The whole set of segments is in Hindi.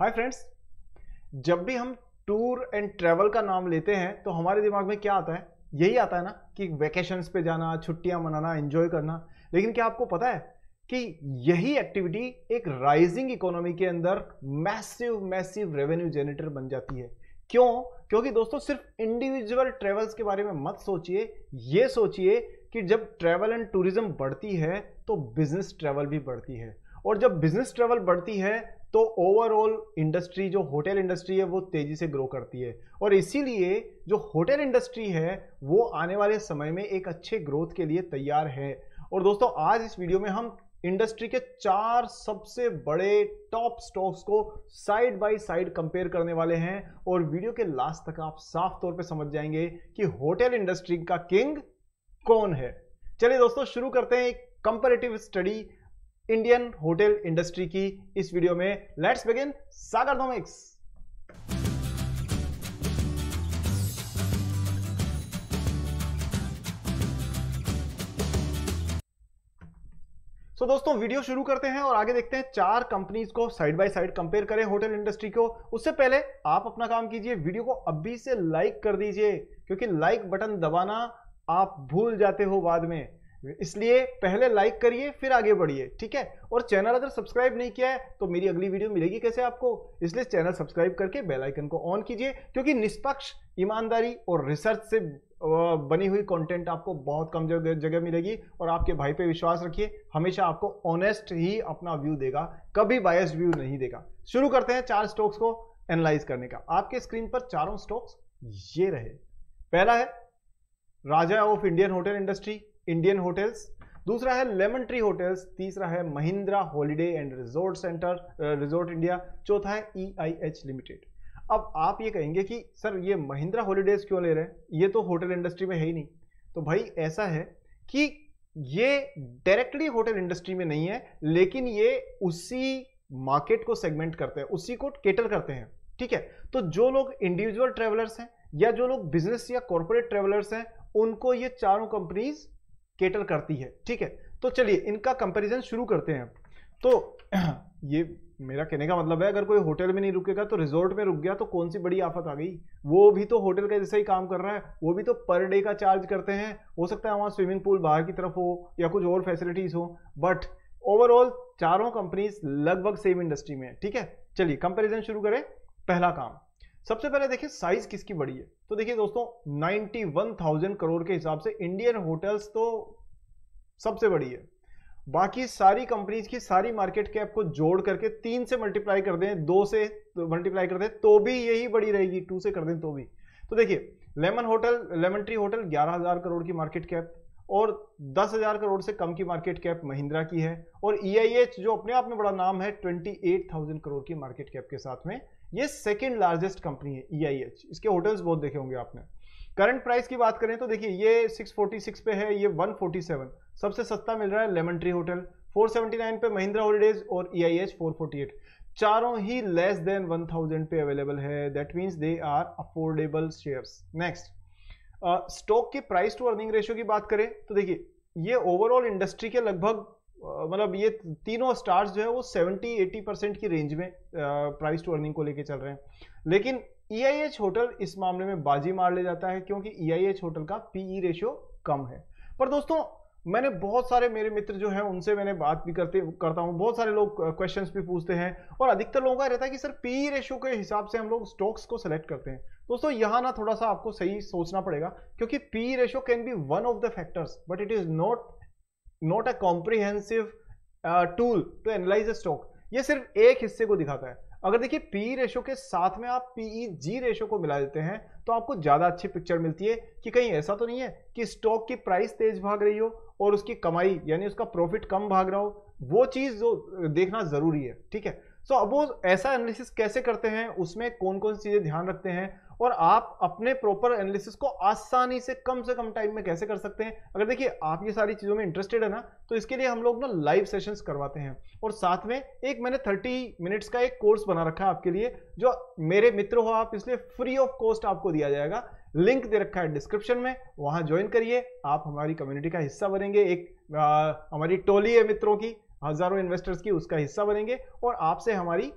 हाय फ्रेंड्स जब भी हम टूर एंड ट्रैवल का नाम लेते हैं तो हमारे दिमाग में क्या आता है यही आता है ना कि वैकेशंस पे जाना छुट्टियां मनाना एंजॉय करना लेकिन क्या आपको पता है कि यही एक्टिविटी एक राइजिंग इकोनॉमी के अंदर मैसिव मैसिव रेवेन्यू जनरेटर बन जाती है क्यों क्योंकि दोस्तों सिर्फ इंडिविजुअल ट्रेवल्स के बारे में मत सोचिए ये सोचिए कि जब ट्रैवल एंड टूरिज्म बढ़ती है तो बिजनेस ट्रैवल भी बढ़ती है और जब बिजनेस ट्रैवल बढ़ती है तो ओवरऑल इंडस्ट्री जो होटल इंडस्ट्री है वो तेज़ी से ग्रो करती है और इसीलिए जो होटल इंडस्ट्री है वो आने वाले समय में एक अच्छे ग्रोथ के लिए तैयार है और दोस्तों आज इस वीडियो में हम इंडस्ट्री के चार सबसे बड़े टॉप स्टॉक्स को साइड बाय साइड कंपेयर करने वाले हैं और वीडियो के लास्ट तक आप साफ तौर पे समझ जाएंगे कि होटल इंडस्ट्री का किंग कौन है चलिए दोस्तों शुरू करते हैं एक comparative study Indian hotel industry की इस वीडियो में लेट्स बिगिन सागर सो so, दोस्तों वीडियो शुरू करते हैं और आगे देखते हैं चार कंपनीज को साइड बाय साइड कंपेयर करें होटल इंडस्ट्री को उससे पहले आप अपना काम कीजिए वीडियो को अभी से लाइक कर दीजिए क्योंकि लाइक बटन दबाना आप भूल जाते हो बाद में इसलिए पहले लाइक करिए फिर आगे बढ़िए ठीक है और चैनल अगर सब्सक्राइब नहीं किया है तो मेरी अगली वीडियो मिलेगी कैसे आपको इसलिए चैनल सब्सक्राइब करके बेल आइकन को ऑन कीजिए क्योंकि निष्पक्ष ईमानदारी और रिसर्च से बनी हुई कंटेंट आपको बहुत कम जगह मिलेगी और आपके भाई पे विश्वास रखिए हमेशा आपको ऑनेस्ट ही अपना व्यू देगा कभी बायस व्यू नहीं देगा शुरू करते हैं चार स्टॉक्स को एनालाइज करने का आपके स्क्रीन पर चारों स्टॉक्स ये रहे पहला है राजा of Indian hotel industry Indian hotels दूसरा है लेमन ट्री होटल्स तीसरा है Mahindra holiday and resort center resort India चौथा है ई आई एच लिमिटेड अब आप ये कहेंगे कि सर ये महिंद्रा हॉलीडेज क्यों ले रहे हैं ये तो होटल इंडस्ट्री में है ही नहीं तो भाई ऐसा है कि ये डायरेक्टली होटल इंडस्ट्री में नहीं है लेकिन ये उसी मार्केट को सेगमेंट करते हैं उसी को केटर करते हैं ठीक है तो जो लोग इंडिविजुअल ट्रेवलर्स हैं या जो लोग बिजनेस या कॉरपोरेट ट्रेवलर्स हैं उनको ये चारों कंपनीज केटर करती है ठीक है तो चलिए इनका कंपैरिजन शुरू करते हैं तो ये मेरा कहने का मतलब है अगर कोई होटल में नहीं रुकेगा तो रिजोर्ट में रुक गया तो कौन सी बड़ी आफत आ गई वो भी तो होटल का जैसा ही काम कर रहा है वो भी तो पर डे का चार्ज करते हैं हो सकता है वहाँ स्विमिंग पूल बाहर की तरफ हो या कुछ और फैसिलिटीज़ हो बट ओवरऑल चारों कंपनीज लगभग सेम इंडस्ट्री में है ठीक है चलिए कंपेरिजन शुरू करें पहला काम सबसे पहले देखिए साइज किसकी बड़ी है तो देखिए दोस्तों 91,000 करोड़ के हिसाब से इंडियन होटल्स तो सबसे बड़ी है बाकी सारी कंपनीज की सारी मार्केट कैप को जोड़ करके तीन से मल्टीप्लाई कर दें दो से मल्टीप्लाई कर दें तो भी यही बड़ी रहेगी टू से कर दें तो भी तो देखिए lemon hotel lemon tree hotel ग्यारह हजार करोड़ की मार्केट कैप और दस हजार करोड़ से कम की मार्केट कैप महिंद्रा की है और ई e जो अपने आप में बड़ा नाम है ट्वेंटी एट थाउजेंड करोड़ की मार्केट कैप के साथ में ये सेकेंड लार्जेस्ट कंपनी है ई e इसके होटल्स बहुत देखे होंगे आपने करंट प्राइस की बात करें तो देखिए ये 646 पे है ये 147 सबसे सस्ता मिल रहा है लेमन ट्री होटल 479 पे महिंद्रा होलीडेज और ई आई एच चारों ही लेस देन 1000 पे अवेलेबल है that means they are affordable shares next stock की प्राइस टू अर्निंग रेशियो की बात करें तो देखिए ये ओवरऑल इंडस्ट्री के लगभग मतलब ये तीनों स्टार्स जो है वो 70-80 परसेंट की रेंज में प्राइस टू अर्निंग को लेके चल रहे हैं लेकिन ई आई एच होटल इस मामले में बाजी मार ले जाता है क्योंकि ई आई एच होटल का पीई रेशियो e कम है पर दोस्तों मैंने बहुत सारे मेरे मित्र जो हैं उनसे मैंने बात भी करते करता हूँ बहुत सारे लोग क्वेश्चंस भी पूछते हैं और अधिकतर लोगों का रहता है कि सर पी रेशियो e के हिसाब से हम लोग स्टॉक्स को सिलेक्ट करते हैं दोस्तों यहाँ ना थोड़ा सा आपको सही सोचना पड़ेगा क्योंकि P ratio can be one of the factors but it is not not a comprehensive tool to analyze a stock ये सिर्फ एक हिस्से को दिखाता है अगर देखिए पी रेशो के साथ में आप पीई जी रेशो को मिला देते हैं तो आपको ज़्यादा अच्छी पिक्चर मिलती है कि कहीं ऐसा तो नहीं है कि स्टॉक की प्राइस तेज भाग रही हो और उसकी कमाई यानी उसका प्रॉफिट कम भाग रहा हो वो चीज़ जो देखना ज़रूरी है ठीक है सो so, अब वो ऐसा एनालिसिस कैसे करते हैं उसमें कौन कौन सी चीज़ें ध्यान रखते हैं और आप अपने प्रॉपर एनालिसिस को आसानी से कम से कम टाइम में कैसे कर सकते हैं अगर देखिए आप ये सारी चीज़ों में इंटरेस्टेड है ना तो इसके लिए हम लोग ना लाइव सेशंस करवाते हैं और साथ में एक मैंने 30 मिनट्स का एक कोर्स बना रखा है आपके लिए जो मेरे मित्र हो आप इसलिए फ्री ऑफ कॉस्ट आपको दिया जाएगा लिंक दे रखा है डिस्क्रिप्शन में वहाँ ज्वाइन करिए आप हमारी कम्युनिटी का हिस्सा बनेंगे एक आ, हमारी टोली है मित्रों की हज़ारों इन्वेस्टर्स की उसका हिस्सा बनेंगे और आपसे हमारी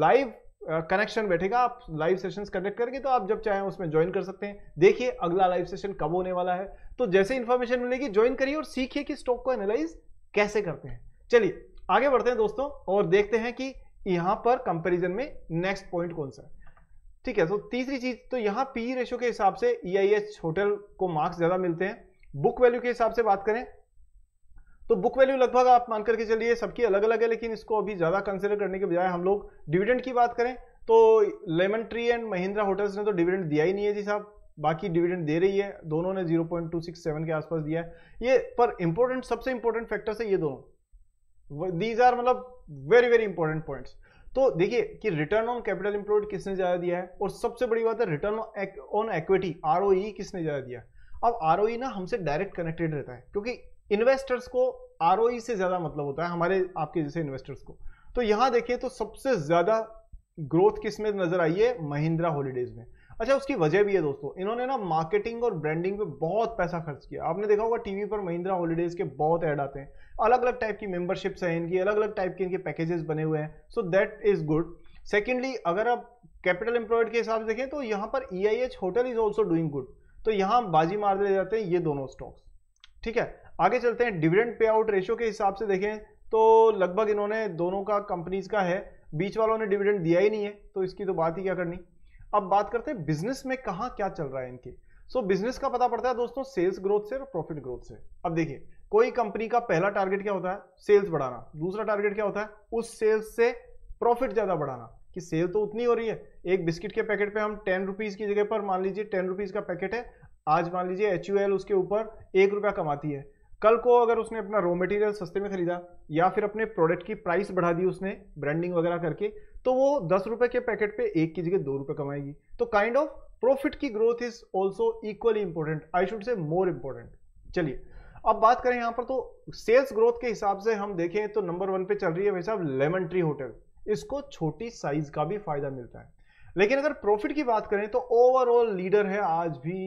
लाइव कनेक्शन बैठेगा आप लाइव सेशंस कनेक्ट करके तो आप जब चाहें उसमें ज्वाइन कर सकते हैं देखिए अगला लाइव सेशन कब होने वाला है तो जैसे इन्फॉर्मेशन मिलेगी ज्वाइन करिए और सीखिए कि स्टॉक को एनालाइज कैसे करते हैं चलिए आगे बढ़ते हैं दोस्तों और देखते हैं कि यहां पर कंपेरिजन में नेक्स्ट पॉइंट कौन सा है ठीक है तो तीसरी चीज तो यहाँ पी रेशो के हिसाब से ई e होटल को मार्क्स ज़्यादा मिलते हैं बुक वैल्यू के हिसाब से बात करें तो बुक वैल्यू लगभग आप मान करके चलिए सबकी अलग अलग है लेकिन इसको अभी ज़्यादा कंसिडर करने के बजाय हम लोग डिविडेंड की बात करें तो lemon tree and Mahindra hotels ने तो डिविडेंड दिया ही नहीं है जी साहब बाकी डिविडेंड दे रही है दोनों ने 0.267 के आसपास दिया है ये पर इंपॉर्टेंट सबसे इंपॉर्टेंट फैक्टर्स है ये दोनों दीज आर मतलब वेरी वेरी इंपॉर्टेंट पॉइंट्स तो देखिए कि रिटर्न ऑन कैपिटल इंप्लॉयड किसने ज़्यादा दिया है और सबसे बड़ी बात है रिटर्न ऑन एक्विटी आर किसने ज़्यादा दिया है अब आर e ना हमसे डायरेक्ट कनेक्टेड रहता है क्योंकि इन्वेस्टर्स को आर e से ज़्यादा मतलब होता है हमारे आपके जैसे इन्वेस्टर्स को तो यहां देखिए तो सबसे ज़्यादा ग्रोथ किस में नज़र आई है महिंद्रा हॉलीडेज़ में अच्छा उसकी वजह भी है दोस्तों इन्होंने ना मार्केटिंग और ब्रांडिंग पे बहुत पैसा खर्च किया आपने देखा होगा टीवी पर महिंद्रा हॉलीडेज के बहुत ऐड आते हैं अलग अलग टाइप की मेंबरशिप्स हैं इनकी अलग अलग टाइप के इनके पैकेजेस बने हुए हैं so that is good secondly अगर आप कैपिटल एम्प्लॉयड के हिसाब से देखें तो यहाँ पर E hotel is also doing good तो यहाँ बाजी मार दिए जाते हैं ये दोनों स्टॉक्स ठीक है आगे चलते हैं डिविडेंड पे आउट रेशियो के हिसाब से देखें तो लगभग इन्होंने दोनों का कंपनीज का है बीच वालों ने डिविडेंड दिया ही नहीं है तो इसकी तो बात ही क्या करनी अब बात करते हैं बिजनेस में कहा क्या चल रहा है इनके सो so, बिजनेस का पता पड़ता है दोस्तों सेल्स ग्रोथ से और प्रॉफिट ग्रोथ से अब देखिए कोई कंपनी का पहला टारगेट क्या होता है सेल्स बढ़ाना दूसरा टारगेट क्या होता है उस सेल्स से प्रॉफिट ज़्यादा बढ़ाना कि सेल तो उतनी हो रही है एक बिस्किट के पैकेट पे हम टेन रुपीज़ की जगह पर मान लीजिए टेन रुपीज़ का पैकेट है आज मान लीजिए एच उसके ऊपर एक रुपया कमाती है कल को अगर उसने अपना रॉ मटेरियल सस्ते में खरीदा या फिर अपने प्रोडक्ट की प्राइस बढ़ा दी उसने ब्रांडिंग वगैरह करके तो वो दस रुपए के पैकेट पे एक की जगह दो रुपए कमाएगी तो काइंड ऑफ प्रॉफिट की growth is also equally important I should say more important चलिए अब बात करें यहाँ पर तो सेल्स ग्रोथ के हिसाब से हम देखें तो नंबर वन पे चल रही है भाई साहब लेमन ट्री होटल इसको छोटी साइज का भी फायदा मिलता है लेकिन अगर प्रॉफिट की बात करें तो ओवरऑल लीडर है आज भी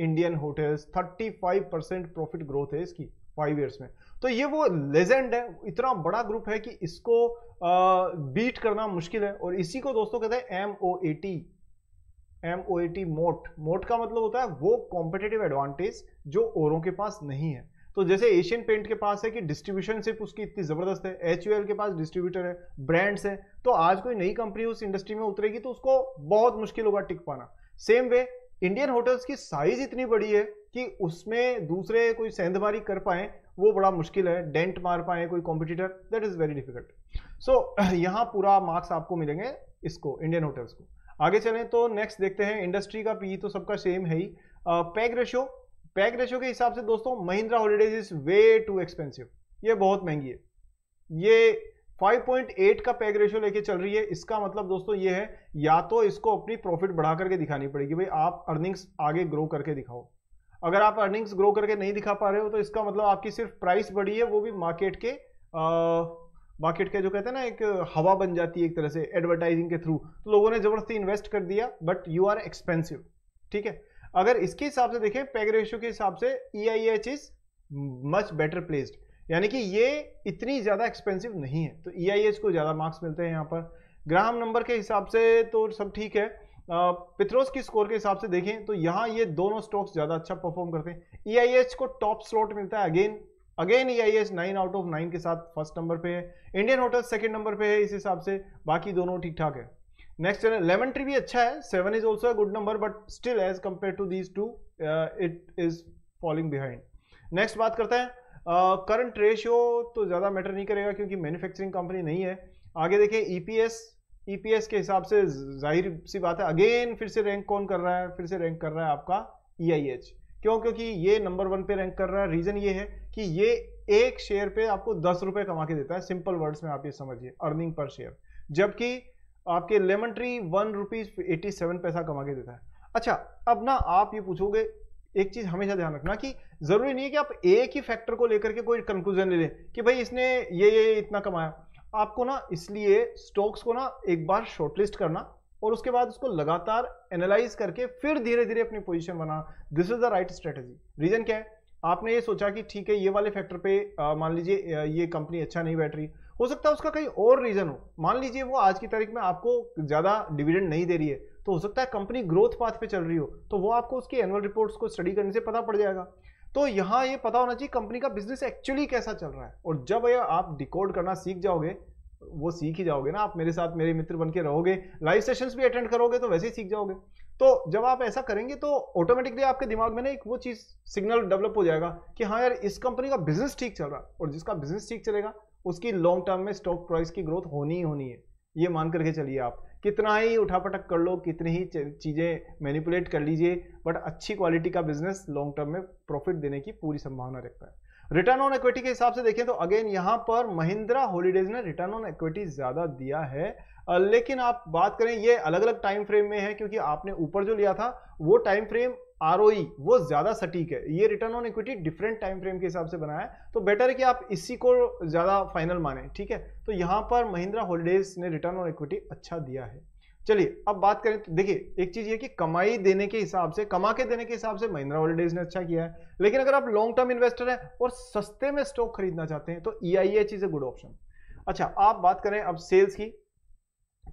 Indian hotels 35 percent profit growth है इसकी फाइव ईयर्स में तो ये वो लेजेंड है इतना बड़ा ग्रुप है कि इसको बीट करना मुश्किल है और इसी को दोस्तों कहते हैं M O A T M O A T moat moat का मतलब होता है वो कॉम्पिटेटिव एडवांटेज जो औरों के पास नहीं है तो जैसे एशियन पेंट के पास है कि डिस्ट्रीब्यूशन सिर्फ उसकी इतनी ज़बरदस्त है एच के पास डिस्ट्रीब्यूटर है ब्रांड्स हैं तो आज कोई नई कंपनी उस इंडस्ट्री में उतरेगी तो उसको बहुत मुश्किल होगा टिक पाना सेम वे इंडियन होटल्स की साइज इतनी बड़ी है कि उसमें दूसरे कोई सेंधमारी कर पाए वो बड़ा मुश्किल है डेंट मार पाए कोई competitor that is very difficult so यहाँ पूरा मार्क्स आपको मिलेंगे इसको इंडियन होटल्स को आगे चलें तो नेक्स्ट देखते हैं इंडस्ट्री का पी e तो सबका सेम है ही पैक रेशियो पैक रेशियो के हिसाब से दोस्तों Mahindra holidays is way too expensive ये बहुत महंगी है ये 5.8 का पैग रेशियो लेके चल रही है इसका मतलब दोस्तों ये है या तो इसको अपनी प्रॉफिट बढ़ा करके दिखानी पड़ेगी भाई आप अर्निंग्स आगे ग्रो करके दिखाओ अगर आप अर्निंग्स ग्रो करके नहीं दिखा पा रहे हो तो इसका मतलब आपकी सिर्फ प्राइस बढ़ी है वो भी मार्केट के मार्केट के जो कहते हैं ना एक हवा बन जाती है एक तरह से एडवर्टाइजिंग के थ्रू तो लोगों ने जबरदस्ती इन्वेस्ट कर दिया बट यू आर एक्सपेंसिव ठीक है अगर इसके हिसाब से देखें पैग रेशियो के हिसाब से E I H is much better placed यानी कि ये इतनी ज़्यादा एक्सपेंसिव नहीं है तो ई e को ज़्यादा मार्क्स मिलते हैं यहाँ पर ग्राम नंबर के हिसाब से तो सब ठीक है पित्रोस की स्कोर के हिसाब से देखें तो यहाँ ये दोनों स्टॉक्स ज़्यादा अच्छा परफॉर्म करते हैं ई e को टॉप स्लॉट मिलता है again again E I S nine out of nine के साथ फर्स्ट नंबर पे है इंडियन होटल सेकंड नंबर पे है इस हिसाब से बाकी दोनों ठीक ठाक है नेक्स्ट लेमन ट्री भी अच्छा है seven is also good number but still as compare to these two it is following behind next बात करते हैं करंट रेशियो तो ज़्यादा मैटर नहीं करेगा क्योंकि मैन्युफैक्चरिंग कंपनी नहीं है आगे देखें ईपीएस e ईपीएस e के हिसाब से जाहिर सी बात है अगेन फिर से रैंक कौन कर रहा है फिर से रैंक कर रहा है आपका ईआईएच e क्यों क्योंकि ये नंबर वन पे रैंक कर रहा है रीज़न ये है कि ये एक शेयर पे आपको दस रुपये कमा के देता है सिंपल वर्ड्स में आप ये समझिए अर्निंग पर शेयर जबकि आपके lemon tree one rupees eighty seven पैसा कमा के देता है अच्छा अब ना आप ये पूछोगे एक चीज हमेशा ध्यान रखना कि जरूरी नहीं है कि आप एक ही फैक्टर को लेकर के कोई कंक्लूजन ले लें कि भाई इसने ये ये इतना कमाया आपको ना इसलिए स्टॉक्स को ना एक बार शॉर्टलिस्ट करना और उसके बाद उसको लगातार एनालाइज करके फिर धीरे धीरे अपनी पोजिशन बनाना this is the right strategy reason क्या है आपने ये सोचा कि ठीक है ये वाले फैक्टर पे मान लीजिए ये कंपनी अच्छा नहीं बैठ रही हो सकता है उसका कहीं और रीज़न हो मान लीजिए वो आज की तारीख में आपको ज़्यादा डिविडेंड नहीं दे रही है तो हो सकता है कंपनी ग्रोथ पाथ पे चल रही हो तो वो आपको उसकी एनुअल रिपोर्ट्स को स्टडी करने से पता पड़ जाएगा तो यहाँ ये पता होना चाहिए कंपनी का बिजनेस एक्चुअली कैसा चल रहा है और जब यह आप डिकोड करना सीख जाओगे वो सीख ही जाओगे ना आप मेरे साथ मेरे मित्र बन के रहोगे लाइव सेशंस भी अटेंड करोगे तो वैसे ही सीख जाओगे तो जब आप ऐसा करेंगे तो ऑटोमेटिकली आपके दिमाग में ना एक वो चीज़ सिग्नल डेवलप हो जाएगा कि हाँ यार इस कंपनी का बिजनेस ठीक चल रहा है और जिसका बिजनेस ठीक चलेगा उसकी लॉन्ग टर्म में स्टॉक प्राइस की ग्रोथ होनी ही होनी है ये मान करके चलिए आप कितना ही उठापटक कर लो कितनी ही चीज़ें मैनिपुलेट कर लीजिए बट अच्छी क्वालिटी का बिजनेस लॉन्ग टर्म में प्रॉफिट देने की पूरी संभावना रखता है रिटर्न ऑन इक्विटी के हिसाब से देखें तो अगेन यहाँ पर महिंद्रा हॉलीडेज ने रिटर्न ऑन इक्विटी ज़्यादा दिया है लेकिन आप बात करें ये अलग अलग टाइम फ्रेम में है क्योंकि आपने ऊपर जो लिया था वो टाइम फ्रेम आर e वो ज़्यादा सटीक है ये return on equity different time frame के हिसाब से बनाया है तो बेटर है कि आप इसी को ज़्यादा फाइनल माने ठीक है तो यहां पर महिंद्रा होल्डेज ने रिटर्न ऑन इक्विटी अच्छा दिया है चलिए अब बात करें तो देखिए एक चीज़ ये कि कमाई देने के हिसाब से कमा के देने के हिसाब से महिंद्रा होल्डेज ने अच्छा किया है लेकिन अगर आप लॉन्ग टर्म इन्वेस्टर हैं और सस्ते में स्टॉक खरीदना चाहते हैं तो E I H is a good option अच्छा आप बात करें अब सेल्स की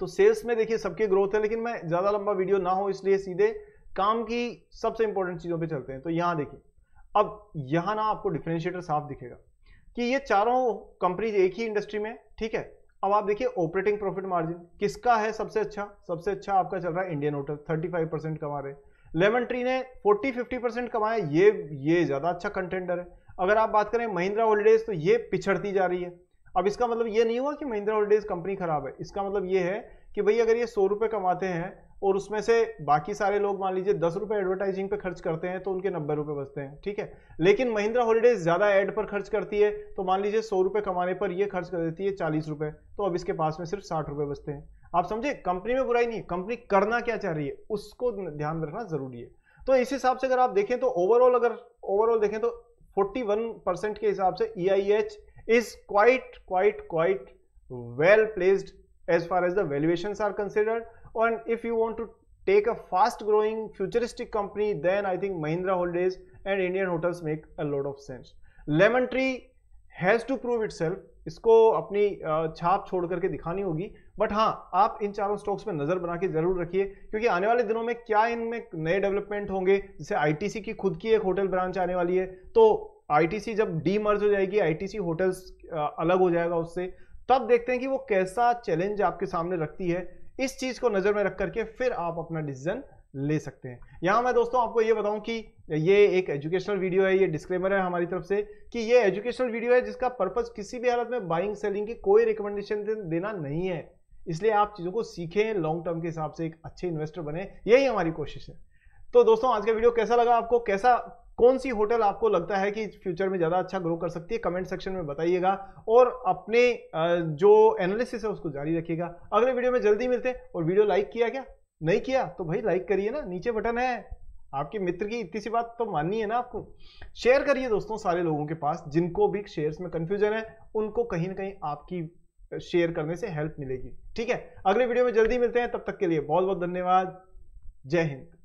तो सेल्स में देखिए सबकी ग्रोथ है लेकिन मैं ज़्यादा लंबा वीडियो ना हो इसलिए सीधे काम की सबसे इंपॉर्टेंट चीज़ों पे चलते हैं तो यहां देखिए अब यहां ना आपको डिफ्रेंशिएटर साफ दिखेगा कि ये चारों कंपनी एक ही इंडस्ट्री में ठीक है अब आप देखिए ऑपरेटिंग प्रॉफिट मार्जिन किसका है सबसे अच्छा सबसे अच्छा आपका चल रहा है इंडियन होटल फाइव परसेंट कमा रहे लेमन ट्री ने 40-50 परसेंट कमाया ये ये ज़्यादा अच्छा कंटेंडर है अगर आप बात करें महिंद्रा होल्डेज तो ये पिछड़ती जा रही है अब इसका मतलब ये नहीं हुआ कि महिंद्रा होल्डेज कंपनी खराब है इसका मतलब ये है कि भाई अगर ये सौ रुपए कमाते हैं और उसमें से बाकी सारे लोग मान लीजिए दस रुपये एडवर्टाइजिंग पे खर्च करते हैं तो उनके नब्बे रुपये बचते हैं ठीक है लेकिन महिंद्रा हॉलीडेज ज़्यादा एड पर खर्च करती है तो मान लीजिए सौ रुपये कमाने पर ये खर्च कर देती है चालीस रुपये तो अब इसके पास में सिर्फ साठ रुपये बचते हैं आप समझे कंपनी में बुराई नहीं है कंपनी करना क्या चाह रही है उसको ध्यान रखना ज़रूरी है तो इस हिसाब से अगर आप देखें तो ओवरऑल अगर ओवरऑल देखें तो फोर्टी के हिसाब से E I H is quite quite quite well placed as far as the valuation are considered and if you want to take a fast growing futuristic company then i think mahindra holidays and indian hotels make a lot of sense lemon tree has to prove it इसको अपनी छाप छोड़ करके दिखानी होगी बट हाँ आप इन चारों स्टॉक्स पे नज़र बना के जरूर रखिए क्योंकि आने वाले दिनों में क्या इनमें नए डेवलपमेंट होंगे जैसे आईटीसी की खुद की एक होटल ब्रांच आने वाली है तो आईटीसी जब डी मर्ज हो जाएगी आईटीसी होटल्स अलग हो जाएगा उससे तब देखते हैं कि वो कैसा चैलेंज आपके सामने रखती है इस चीज को नजर में रख करके फिर आप अपना डिसीजन ले सकते हैं यहां मैं दोस्तों आपको ये बताऊं कि ये एक एजुकेशनल वीडियो है ये डिस्क्लेमर है हमारी तरफ से कि ये एजुकेशनल वीडियो है जिसका पर्पज किसी भी हालत में बाइंग सेलिंग की कोई रिकमेंडेशन देना नहीं है इसलिए आप चीज़ों को सीखें लॉन्ग टर्म के हिसाब से एक अच्छे इन्वेस्टर बने यही हमारी कोशिश है तो दोस्तों आज का वीडियो कैसा लगा आपको कैसा कौन सी होटल आपको लगता है कि फ्यूचर में ज़्यादा अच्छा ग्रो कर सकती है कमेंट सेक्शन में बताइएगा और अपने जो एनालिसिस है उसको जारी रखिएगा अगले वीडियो में जल्दी मिलते हैं और वीडियो लाइक किया क्या नहीं किया तो भाई लाइक करिए ना नीचे बटन है आपके मित्र की इतनी सी बात तो माननी है ना आपको शेयर करिए दोस्तों सारे लोगों के पास जिनको भी शेयर्स में कंफ्यूजन है उनको कहीं ना कहीं आपकी शेयर करने से हेल्प मिलेगी ठीक है अगले वीडियो में जल्दी मिलते हैं तब तक के लिए बहुत बहुत धन्यवाद जय हिंद